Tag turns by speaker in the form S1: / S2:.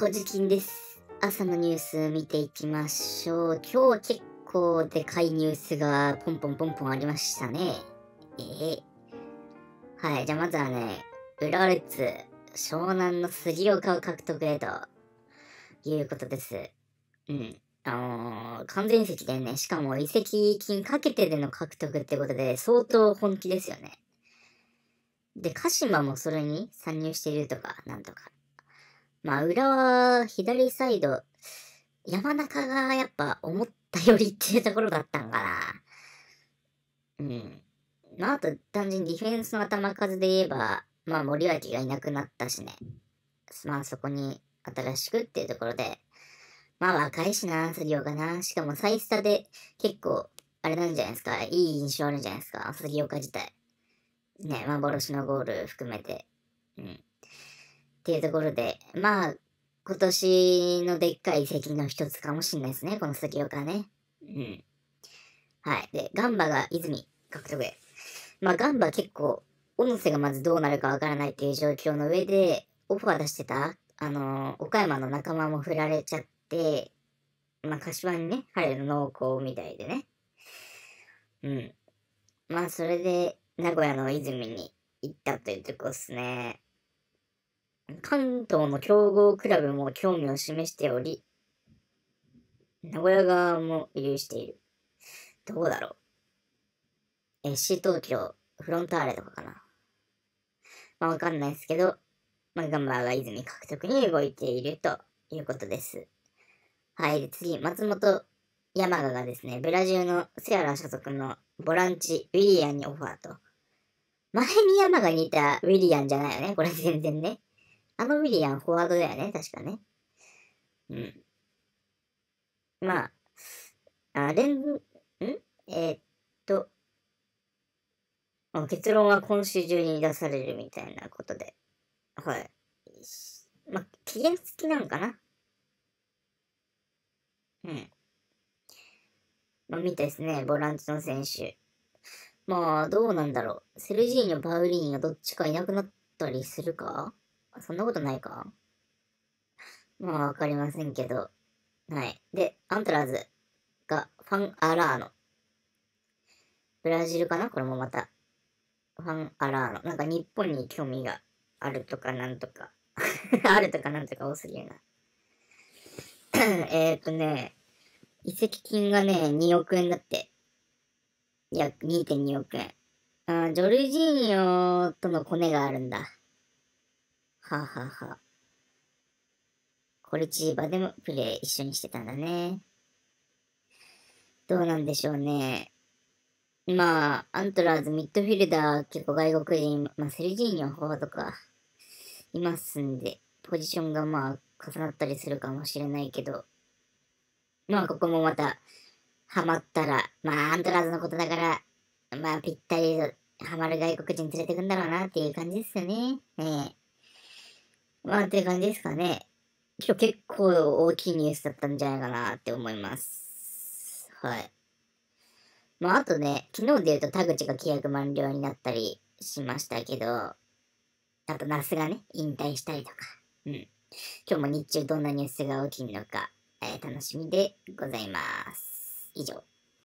S1: こ時金です。朝のニュース見ていきましょう。今日結構でかいニュースがポンポンポンポンありましたね。えー、はい、じゃあまずはね、浦和レッズ、湘南の杉岡を獲得へということです。うん。あのー、完全移籍ね。しかも移籍金かけてでの獲得ってことで相当本気ですよね。で、鹿島もそれに参入しているとか、なんとか。まあ、浦和、左サイド、山中がやっぱ思ったよりっていうところだったんかな。うん。まあ、あと単純にディフェンスの頭数で言えば、まあ、森脇がいなくなったしね。まあ、そこに新しくっていうところで、まあ、若いしな、杉岡な。しかも、再スタで結構、あれなんじゃないですか。いい印象あるんじゃないですか。杉岡自体。ね、幻のゴール含めて。うん。っていうところで、まあ、今年のでっかい遺跡の一つかもしれないですね、この杉岡ね。うん。はい。で、ガンバが泉獲得へ。まあ、ガンバ結構、音声がまずどうなるかわからないっていう状況の上で、オファー出してた、あのー、岡山の仲間も振られちゃって、まあ、柏にね、彼の濃厚みたいでね。うん。まあ、それで、名古屋の泉に行ったというとこっすね。関東の強豪クラブも興味を示しており、名古屋側も有している。どうだろう。s c 東京、フロンターレとかかな。まあわかんないですけど、まあガンバーが泉獲得に動いているということです。はい、次、松本山賀がですね、ブラジルのセアラ所属のボランチ、ウィリアンにオファーと。前に山が似たウィリアンじゃないよね、これ全然ね。あのウィリアンフォワードだよね、確かね。うん。まあ、あ連んえー、っと、結論は今週中に出されるみたいなことで。はい。まあ、期限付きなんかなうん。まあ、見たですね、ボランチの選手。まあ、どうなんだろう。セルジーニョ、パウリーニがどっちかいなくなったりするかそんなことないかまあわかりませんけど。はい。で、アントラーズがファン・アラーノ。ブラジルかなこれもまた。ファン・アラーノ。なんか日本に興味があるとかなんとか。あるとかなんとか多すぎるな。えっとね、移籍金がね、2億円だって。いや、2.2億円。あジョルジーニョとのコネがあるんだ。はあ、はあは、コルチーバでもプレイ一緒にしてたんだね。どうなんでしょうね。まあ、アントラーズミッドフィルダー結構外国人、まあ、セルジーニョ法とかいますんで、ポジションがまあ重なったりするかもしれないけど、まあここもまたハマったら、まあアントラーズのことだから、まあぴったりハマる外国人連れてくんだろうなっていう感じですよね。ええまあ、って感じですかね。今日結構大きいニュースだったんじゃないかなって思います。はい。まあ、あとね、昨日で言うと田口が契約満了になったりしましたけど、あと那須がね、引退したりとか、うん。今日も日中どんなニュースが起きるのか、えー、楽しみでございます。以上。